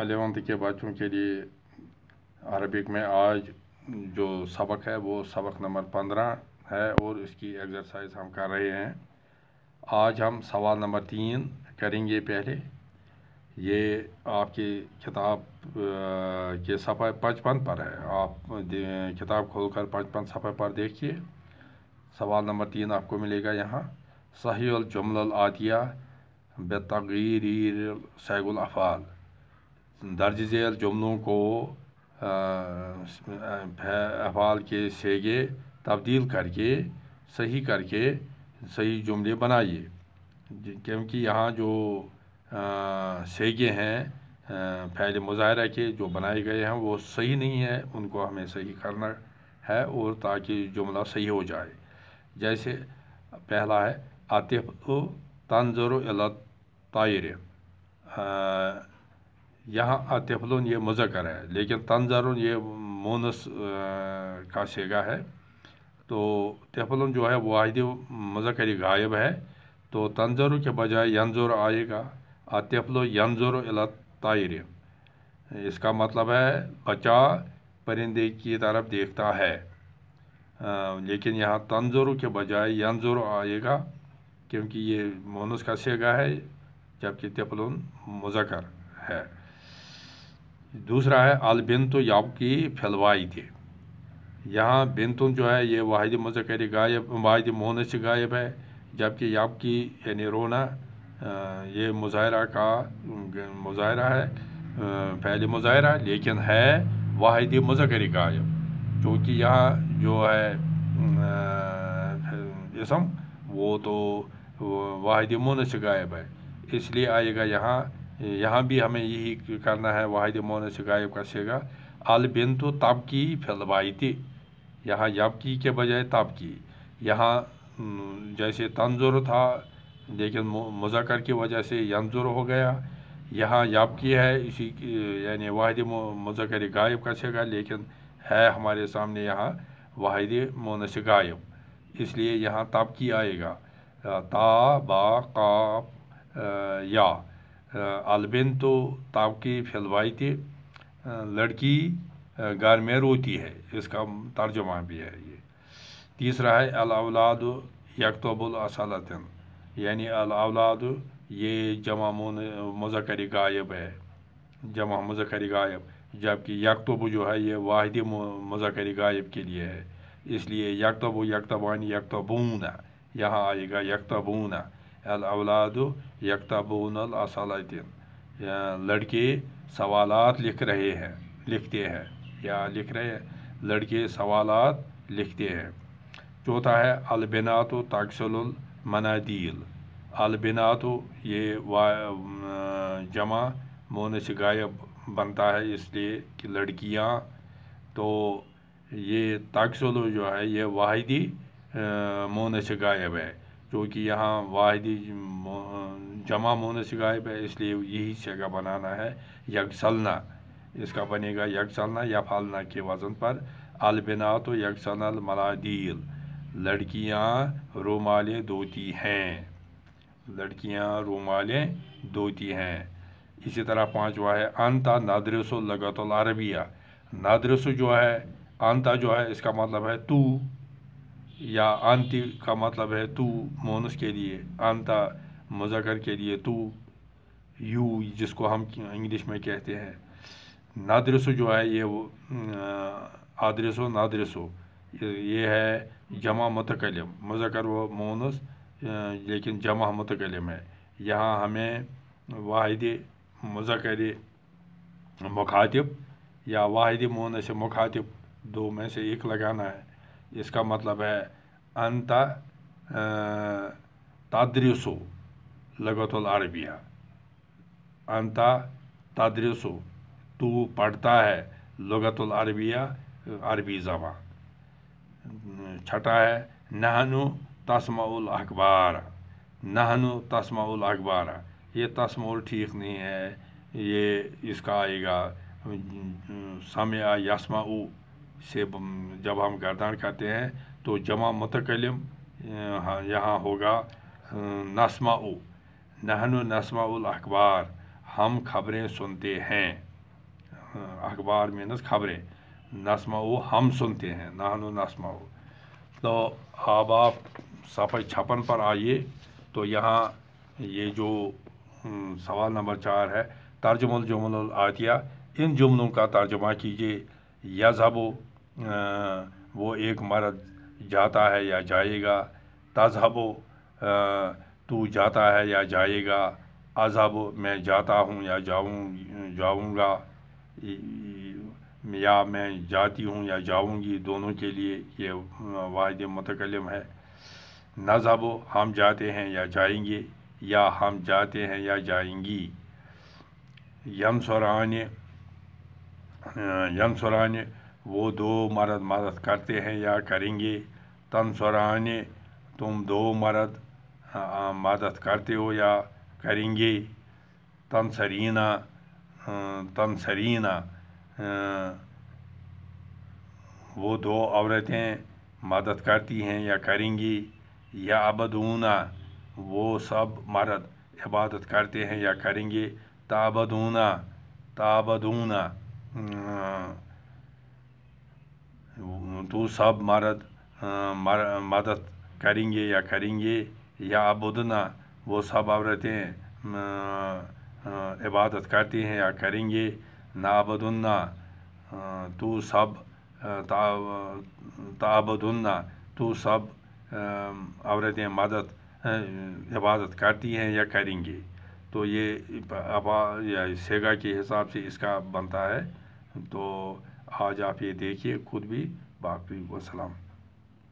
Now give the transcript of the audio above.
eleventh के बच्चों के लिए अरबिक में आज जो सबक है वो सबक नंबर पंद्रह है और इसकी एक्सरसाइज हम कर रहे हैं आज हम सवाल नंबर तीन करेंगे पहले ये आपकी किताब के सफ़ा पचपन पर है आप किताब खोलकर पचपन सफ़े पर देखिए सवाल नंबर तीन आपको मिलेगा यहाँ सही जुमल आतिया बेतगीर सैगुल अफ़ाल दर्ज झेल जुमलों को अफाल के सेगे तब्दील करके सही करके सही जुमले बनाइए क्योंकि यहाँ जो आ, सेगे हैं फैल मुजाहरा के जो बनाए गए हैं वो सही नहीं है उनको हमें सही करना है और ताकि जुमला सही हो जाए जैसे पहला है आतिफ तंजर तायर यहाँ आतफल ये मुजकर है लेकिन तंजर ये मोनस का सेगा है तो तफल जो है वाहिद मुजकर गायब है तो तंजर के बजाय यंजुर आएगा आतफल यंजुर तायर इसका मतलब है बचा परिंदे की तरफ देखता है आ, लेकिन यहाँ तंजुर के बजाय यंजुर आएगा क्योंकि ये मोनस का सेगा है जबकि तफल मुजकर है दूसरा है अलबिनतो याब की फलवाई थे यहाँ बिनतुन जो है ये वाहिद मज़कर गायब वाहिद से गायब है जबकि याब की यानी रोना ये मुजाहरा का मुजाहरा है पहले मुजाहरा लेकिन है वाहिद मज़कर गायब क्योंकि यहाँ जो है इसम वो तो वाहिद से गायब है इसलिए आएगा यहाँ यहाँ भी हमें यही करना है वाहिद मोन से गायब का सेगा अलबिनतो तबकी थी यहाँ की के बजाय तबकी यहाँ जैसे तंजुर था लेकिन मुजकर की वजह से यंजुर हो गया यहाँ की है इसी यानी वाहिद मुजकर गायब का सेगा लेकिन है हमारे सामने यहाँ वाहिद से गायब इसलिए यहाँ की आएगा ता बा का या अलबिन तो तबकी फैलवाई थे लड़की घर में रोती है इसका तर्जुमा भी है ये तीसरा है अलाउलाद यकतबुल असलतन यानी अलाउलाद ये जमा मुजकर गायब है जमा मुजकर गायब जबकि यकतब जो है ये वाहिद मुजकर गायब के लिए है इसलिए यकतब यकतबानी यकतबून यहाँ आएगा यकतबूना अलाद यकताबून असलातिन लड़के सवालात लिख रहे हैं लिखते हैं या लिख रहे हैं लड़के सवालात लिखते हैं चौथा है अलबिनात तकसलमनादील मनादिल अलबिनात ये जमा मोन से गायब बनता है इसलिए कि लड़कियाँ तो ये तकसल जो है ये वाहिदी से गायब है जो कि यहाँ वाहिदी जमा मोनस गायब है इसलिए यही जगह बनाना है यकसलना इसका बनेगा यकसलना या फालना के वज़न पर अलबिना तो यकसन मलादील लड़कियाँ रोमाले धोती हैं लड़कियाँ रोमाले धोती हैं इसी तरह पांचवा है अंता नादरसो लगतुल अरबिया नादरसो जो है अंता जो है इसका मतलब है तू या आंती का मतलब है तू मोनस के लिए आंता मुजकर के लिए तू यू जिसको हम इंग्लिश में कहते हैं नादरसो जो है ये वो आदरसो नादरसो ये है जमा मतकलम मुजकर व मोनस लेकिन जमा मतकलम है यहाँ हमें वाहिद मजाकर मखातिब या वाहिद मोनस मखातिब दो में से एक लगाना है इसका मतलब है अंत तादरसो लगतुल अरबिया अंता तादरसो तू पढ़ता है लगतुल अरबिया अरबी जबाँ छठा है नहनु तस्माउल अखबार नहनु तस्माउल अखबार ये उल ठीक नहीं है ये इसका आएगा समय यसमाऊ से जब हम गर्दान कहते हैं तो जमा मतकलम हाँ, यहाँ होगा नसमा नहन नसमा अखबार हम खबरें सुनते हैं अखबार मीनस खबरें नसमा हम सुनते हैं नहन नसमा तो अब आप सफ़े छप्पन पर आइए तो यहाँ ये जो सवाल नंबर चार है तर्जुमल जुमल आतिया इन जुमलों का तर्जुमा कीजिए यजहबो वो एक मर्द जाता है या जाएगा तजहब तू जाता है या जाएगा अजहब मैं जाता हूँ या जाऊँ जाऊँगा या मैं जाती हूँ या जाऊँगी दोनों के लिए ये वाद मतकलम है नजहब हम जाते हैं या जाएंगे या हम जाते हैं या जाएंगी यमसरान यमसरान वो दो मर्द मदद करते हैं या करेंगे तम सुराने तुम दो मर्द मदद करते हो या करेंगे तनसरीना तनसरीना वो दो औरतें मदद करती हैं या करेंगी या अबदूना वो सब मर्द इबादत करते हैं या करेंगे ताबदूना ताबदूना तो सब मरद मदद करेंगे या करेंगे या अबुदना वो सब औरतें इबादत करती हैं या करेंगे नाबदुन्ना तो सब ताबदुन्ना तो सब औरतें मदद इबादत करती हैं या करेंगे तो ये सेगा के हिसाब से इसका बनता है तो आज आप ये देखिए खुद भी बाकी वसलम